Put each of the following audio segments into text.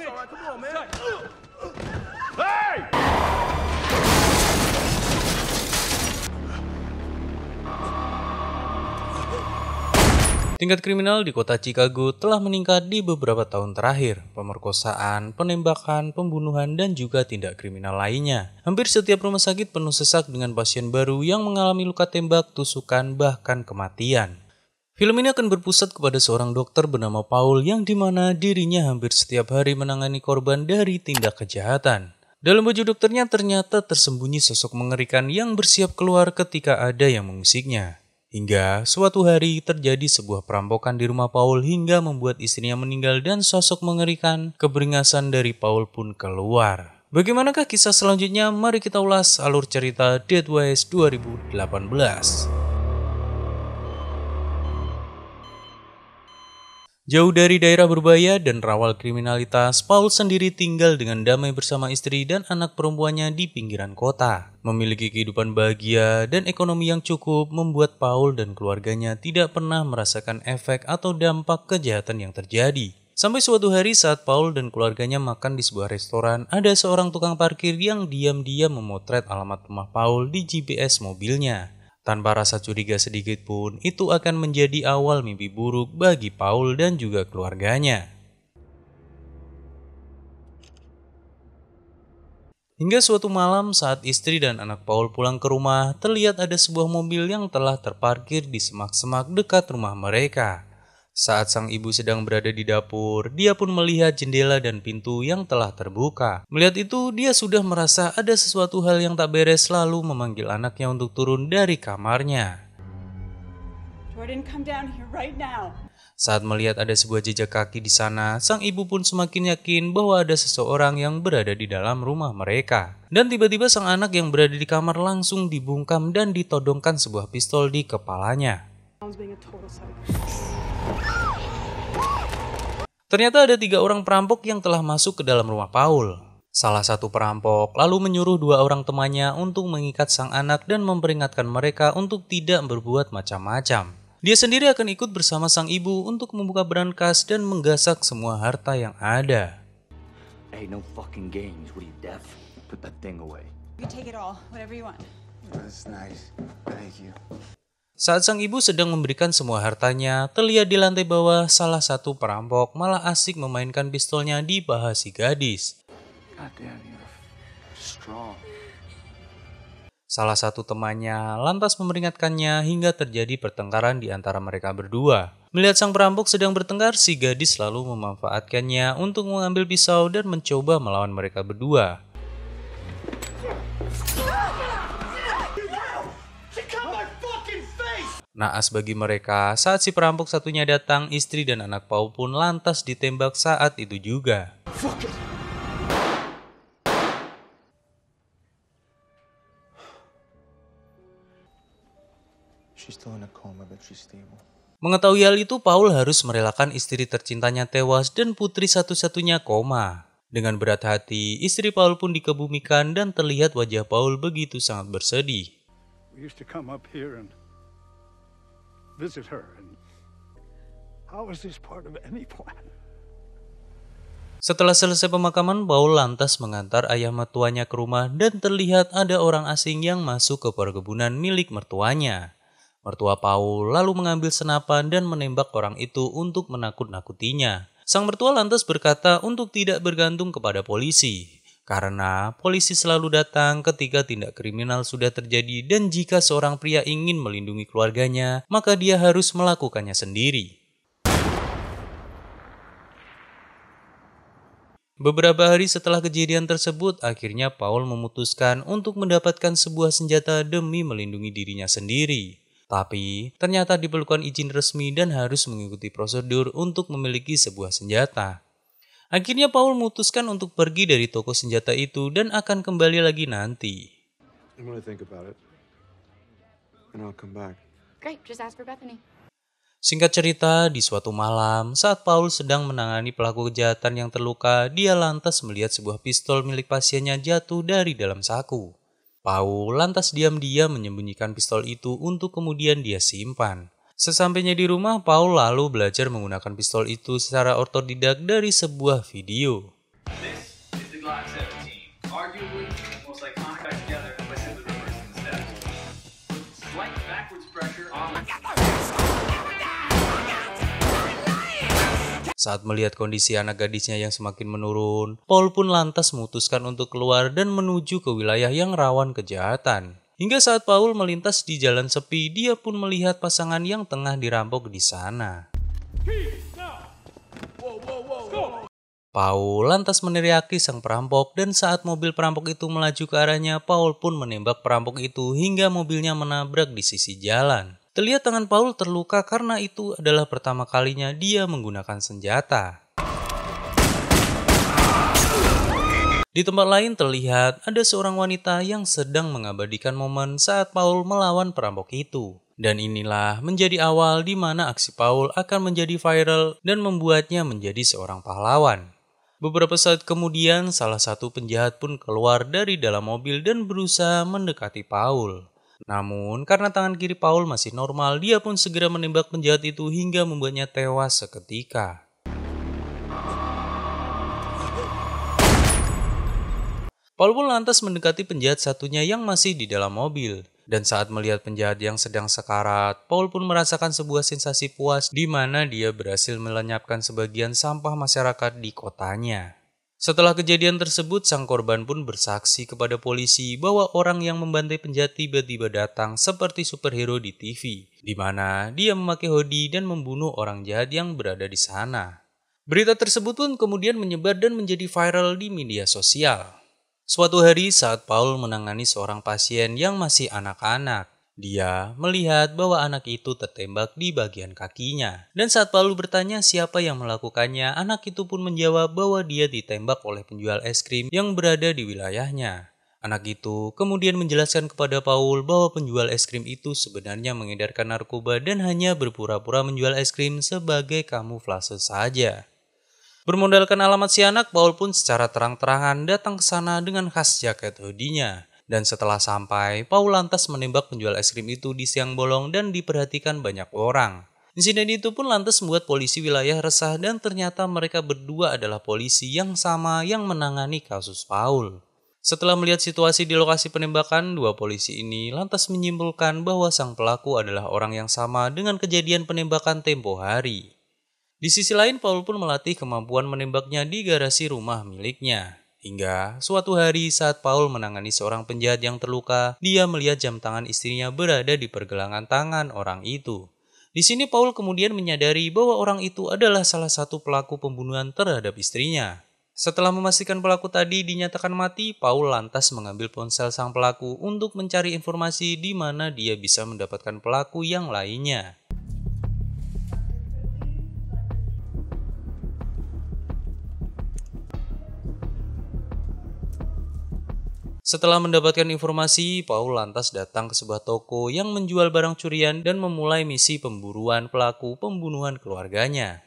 Tingkat kriminal di kota Chicago telah meningkat di beberapa tahun terakhir. Pemerkosaan, penembakan, pembunuhan, dan juga tindak kriminal lainnya. Hampir setiap rumah sakit penuh sesak dengan pasien baru yang mengalami luka tembak, tusukan, bahkan kematian. Film ini akan berpusat kepada seorang dokter bernama Paul yang dimana dirinya hampir setiap hari menangani korban dari tindak kejahatan. Dalam baju dokternya ternyata tersembunyi sosok mengerikan yang bersiap keluar ketika ada yang mengusiknya. Hingga suatu hari terjadi sebuah perampokan di rumah Paul hingga membuat istrinya meninggal dan sosok mengerikan keberingasan dari Paul pun keluar. Bagaimanakah kisah selanjutnya? Mari kita ulas alur cerita Dead Wise 2018. Jauh dari daerah berbahaya dan rawal kriminalitas, Paul sendiri tinggal dengan damai bersama istri dan anak perempuannya di pinggiran kota. Memiliki kehidupan bahagia dan ekonomi yang cukup membuat Paul dan keluarganya tidak pernah merasakan efek atau dampak kejahatan yang terjadi. Sampai suatu hari saat Paul dan keluarganya makan di sebuah restoran, ada seorang tukang parkir yang diam-diam memotret alamat rumah Paul di GPS mobilnya. Tanpa rasa curiga sedikit pun, itu akan menjadi awal mimpi buruk bagi Paul dan juga keluarganya. Hingga suatu malam saat istri dan anak Paul pulang ke rumah, terlihat ada sebuah mobil yang telah terparkir di semak-semak dekat rumah mereka. Saat sang ibu sedang berada di dapur, dia pun melihat jendela dan pintu yang telah terbuka. Melihat itu, dia sudah merasa ada sesuatu hal yang tak beres lalu memanggil anaknya untuk turun dari kamarnya. Jordan, come down here right now. Saat melihat ada sebuah jejak kaki di sana, sang ibu pun semakin yakin bahwa ada seseorang yang berada di dalam rumah mereka. Dan tiba-tiba sang anak yang berada di kamar langsung dibungkam dan ditodongkan sebuah pistol di kepalanya. Ternyata ada tiga orang perampok yang telah masuk ke dalam rumah Paul. Salah satu perampok lalu menyuruh dua orang temannya untuk mengikat sang anak dan memperingatkan mereka untuk tidak berbuat macam-macam. Dia sendiri akan ikut bersama sang ibu untuk membuka brankas dan menggasak semua harta yang ada. Saat sang ibu sedang memberikan semua hartanya, terlihat di lantai bawah salah satu perampok malah asik memainkan pistolnya di bahasi si gadis. Salah satu temannya lantas memperingatkannya hingga terjadi pertengkaran di antara mereka berdua. Melihat sang perampok sedang bertengkar, si gadis selalu memanfaatkannya untuk mengambil pisau dan mencoba melawan mereka berdua. Naas bagi mereka, saat si perampok satunya datang, istri dan anak Pau pun lantas ditembak saat itu juga. Mengetahui hal itu, Paul harus merelakan istri tercintanya tewas dan putri satu-satunya koma. Dengan berat hati, istri Paul pun dikebumikan dan terlihat wajah Paul begitu sangat bersedih visit her. And how is this part of any plan? Setelah selesai pemakaman, Paul lantas mengantar ayah mertuanya ke rumah dan terlihat ada orang asing yang masuk ke perkebunan milik mertuanya. Mertua Paul lalu mengambil senapan dan menembak orang itu untuk menakut-nakutinya. Sang mertua lantas berkata untuk tidak bergantung kepada polisi. Karena polisi selalu datang ketika tindak kriminal sudah terjadi dan jika seorang pria ingin melindungi keluarganya, maka dia harus melakukannya sendiri. Beberapa hari setelah kejadian tersebut, akhirnya Paul memutuskan untuk mendapatkan sebuah senjata demi melindungi dirinya sendiri. Tapi, ternyata diperlukan izin resmi dan harus mengikuti prosedur untuk memiliki sebuah senjata. Akhirnya Paul memutuskan untuk pergi dari toko senjata itu dan akan kembali lagi nanti. Singkat cerita, di suatu malam, saat Paul sedang menangani pelaku kejahatan yang terluka, dia lantas melihat sebuah pistol milik pasiennya jatuh dari dalam saku. Paul lantas diam-diam menyembunyikan pistol itu untuk kemudian dia simpan. Sesampainya di rumah, Paul lalu belajar menggunakan pistol itu secara ortodidak dari sebuah video. Saat melihat kondisi anak gadisnya yang semakin menurun, Paul pun lantas memutuskan untuk keluar dan menuju ke wilayah yang rawan kejahatan. Hingga saat Paul melintas di jalan sepi, dia pun melihat pasangan yang tengah dirampok di sana. Paul lantas meneriaki sang perampok dan saat mobil perampok itu melaju ke arahnya, Paul pun menembak perampok itu hingga mobilnya menabrak di sisi jalan. Terlihat tangan Paul terluka karena itu adalah pertama kalinya dia menggunakan senjata. Di tempat lain terlihat ada seorang wanita yang sedang mengabadikan momen saat Paul melawan perampok itu. Dan inilah menjadi awal di mana aksi Paul akan menjadi viral dan membuatnya menjadi seorang pahlawan. Beberapa saat kemudian, salah satu penjahat pun keluar dari dalam mobil dan berusaha mendekati Paul. Namun, karena tangan kiri Paul masih normal, dia pun segera menembak penjahat itu hingga membuatnya tewas seketika. Paul pun lantas mendekati penjahat satunya yang masih di dalam mobil. Dan saat melihat penjahat yang sedang sekarat, Paul pun merasakan sebuah sensasi puas di mana dia berhasil melenyapkan sebagian sampah masyarakat di kotanya. Setelah kejadian tersebut, sang korban pun bersaksi kepada polisi bahwa orang yang membantai penjahat tiba-tiba datang seperti superhero di TV, di mana dia memakai hoodie dan membunuh orang jahat yang berada di sana. Berita tersebut pun kemudian menyebar dan menjadi viral di media sosial. Suatu hari saat Paul menangani seorang pasien yang masih anak-anak, dia melihat bahwa anak itu tertembak di bagian kakinya. Dan saat Paul bertanya siapa yang melakukannya, anak itu pun menjawab bahwa dia ditembak oleh penjual es krim yang berada di wilayahnya. Anak itu kemudian menjelaskan kepada Paul bahwa penjual es krim itu sebenarnya mengedarkan narkoba dan hanya berpura-pura menjual es krim sebagai kamuflase saja. Bermodalkan alamat si anak, Paul pun secara terang-terangan datang ke sana dengan khas jaket hoodie-nya. Dan setelah sampai, Paul lantas menembak penjual es krim itu di siang bolong dan diperhatikan banyak orang. Insiden itu pun lantas membuat polisi wilayah resah dan ternyata mereka berdua adalah polisi yang sama yang menangani kasus Paul. Setelah melihat situasi di lokasi penembakan, dua polisi ini lantas menyimpulkan bahwa sang pelaku adalah orang yang sama dengan kejadian penembakan tempo hari. Di sisi lain, Paul pun melatih kemampuan menembaknya di garasi rumah miliknya. Hingga suatu hari saat Paul menangani seorang penjahat yang terluka, dia melihat jam tangan istrinya berada di pergelangan tangan orang itu. Di sini Paul kemudian menyadari bahwa orang itu adalah salah satu pelaku pembunuhan terhadap istrinya. Setelah memastikan pelaku tadi dinyatakan mati, Paul lantas mengambil ponsel sang pelaku untuk mencari informasi di mana dia bisa mendapatkan pelaku yang lainnya. Setelah mendapatkan informasi, Paul lantas datang ke sebuah toko yang menjual barang curian dan memulai misi pemburuan pelaku pembunuhan keluarganya.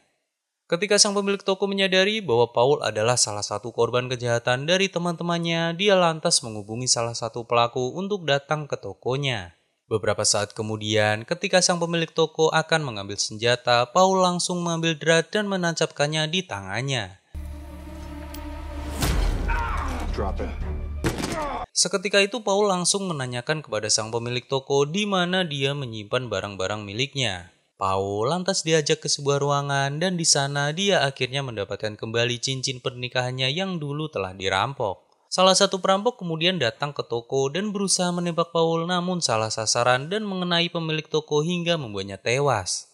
Ketika sang pemilik toko menyadari bahwa Paul adalah salah satu korban kejahatan dari teman-temannya, dia lantas menghubungi salah satu pelaku untuk datang ke tokonya. Beberapa saat kemudian, ketika sang pemilik toko akan mengambil senjata, Paul langsung mengambil drat dan menancapkannya di tangannya. Drop it. Seketika itu Paul langsung menanyakan kepada sang pemilik toko di mana dia menyimpan barang-barang miliknya. Paul lantas diajak ke sebuah ruangan dan di sana dia akhirnya mendapatkan kembali cincin pernikahannya yang dulu telah dirampok. Salah satu perampok kemudian datang ke toko dan berusaha menembak Paul namun salah sasaran dan mengenai pemilik toko hingga membuatnya tewas.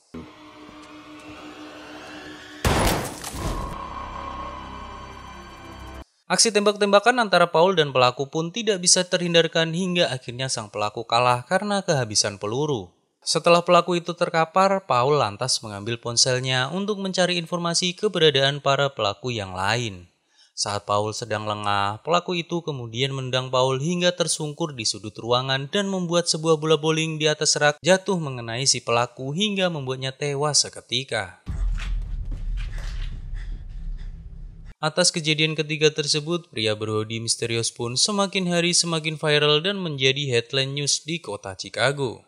Aksi tembak-tembakan antara Paul dan pelaku pun tidak bisa terhindarkan hingga akhirnya sang pelaku kalah karena kehabisan peluru. Setelah pelaku itu terkapar, Paul lantas mengambil ponselnya untuk mencari informasi keberadaan para pelaku yang lain. Saat Paul sedang lengah, pelaku itu kemudian mendang Paul hingga tersungkur di sudut ruangan dan membuat sebuah bola bowling di atas rak jatuh mengenai si pelaku hingga membuatnya tewas seketika. Atas kejadian ketiga tersebut, pria berhodi misterius pun semakin hari semakin viral dan menjadi headline news di kota Chicago.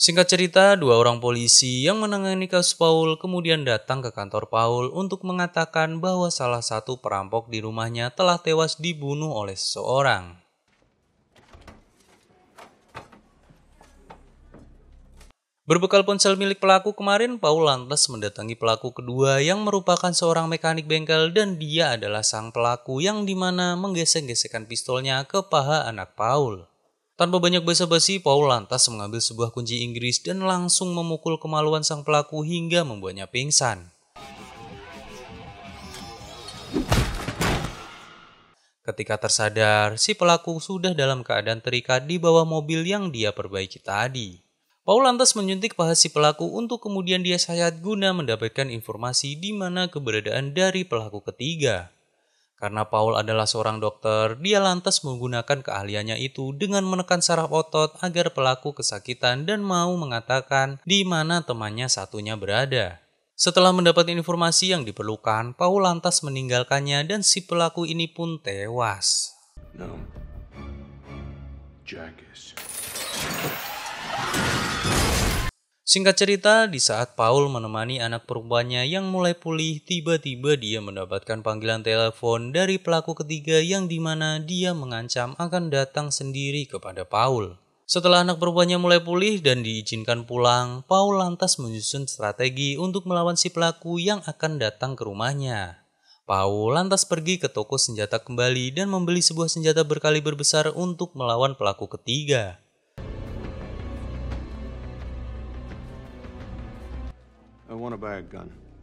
Singkat cerita, dua orang polisi yang menangani kasus Paul kemudian datang ke kantor Paul untuk mengatakan bahwa salah satu perampok di rumahnya telah tewas dibunuh oleh seseorang. Berbekal ponsel milik pelaku kemarin, Paul lantas mendatangi pelaku kedua yang merupakan seorang mekanik bengkel dan dia adalah sang pelaku yang dimana menggesek-gesekan pistolnya ke paha anak Paul. Tanpa banyak basa-basi, Paul lantas mengambil sebuah kunci Inggris dan langsung memukul kemaluan sang pelaku hingga membuatnya pingsan. Ketika tersadar, si pelaku sudah dalam keadaan terikat di bawah mobil yang dia perbaiki tadi. Paul lantas menyuntik paha si pelaku untuk kemudian dia sayat guna mendapatkan informasi di mana keberadaan dari pelaku ketiga. Karena Paul adalah seorang dokter, dia lantas menggunakan keahliannya itu dengan menekan saraf otot agar pelaku kesakitan dan mau mengatakan di mana temannya satunya berada. Setelah mendapat informasi yang diperlukan, Paul lantas meninggalkannya dan si pelaku ini pun tewas. No. Jack is... Singkat cerita, di saat Paul menemani anak perempuannya yang mulai pulih, tiba-tiba dia mendapatkan panggilan telepon dari pelaku ketiga yang dimana dia mengancam akan datang sendiri kepada Paul. Setelah anak perempuannya mulai pulih dan diizinkan pulang, Paul lantas menyusun strategi untuk melawan si pelaku yang akan datang ke rumahnya. Paul lantas pergi ke toko senjata kembali dan membeli sebuah senjata berkaliber besar untuk melawan pelaku ketiga.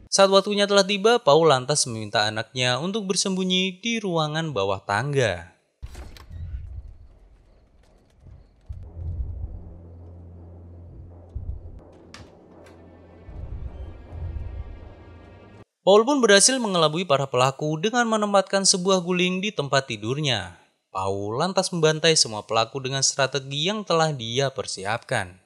Saat waktunya telah tiba, Paul lantas meminta anaknya untuk bersembunyi di ruangan bawah tangga. Paul pun berhasil mengelabui para pelaku dengan menempatkan sebuah guling di tempat tidurnya. Paul lantas membantai semua pelaku dengan strategi yang telah dia persiapkan.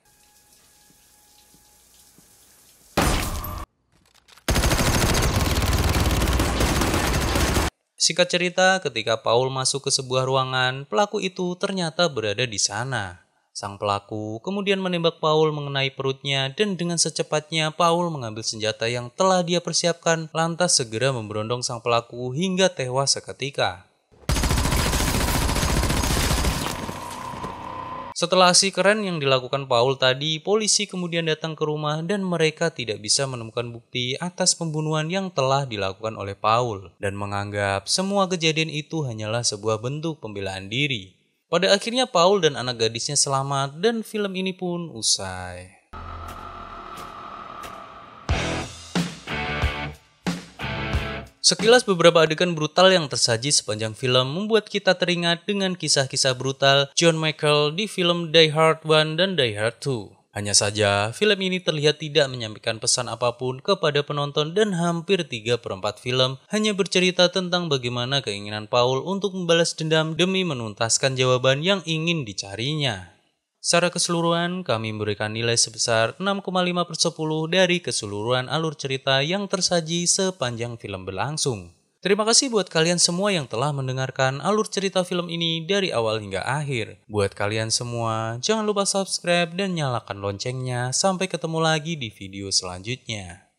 Singkat cerita, ketika Paul masuk ke sebuah ruangan, pelaku itu ternyata berada di sana. Sang pelaku kemudian menembak Paul mengenai perutnya dan dengan secepatnya Paul mengambil senjata yang telah dia persiapkan lantas segera memberondong sang pelaku hingga tewas seketika. Setelah aksi keren yang dilakukan Paul tadi, polisi kemudian datang ke rumah dan mereka tidak bisa menemukan bukti atas pembunuhan yang telah dilakukan oleh Paul dan menganggap semua kejadian itu hanyalah sebuah bentuk pembelaan diri. Pada akhirnya Paul dan anak gadisnya selamat dan film ini pun usai. Sekilas beberapa adegan brutal yang tersaji sepanjang film membuat kita teringat dengan kisah-kisah brutal John Michael di film Die Hard 1 dan Die Hard 2. Hanya saja, film ini terlihat tidak menyampaikan pesan apapun kepada penonton dan hampir 3 perempat film hanya bercerita tentang bagaimana keinginan Paul untuk membalas dendam demi menuntaskan jawaban yang ingin dicarinya. Secara keseluruhan, kami memberikan nilai sebesar 6,5 per 10 dari keseluruhan alur cerita yang tersaji sepanjang film berlangsung. Terima kasih buat kalian semua yang telah mendengarkan alur cerita film ini dari awal hingga akhir. Buat kalian semua, jangan lupa subscribe dan nyalakan loncengnya. Sampai ketemu lagi di video selanjutnya.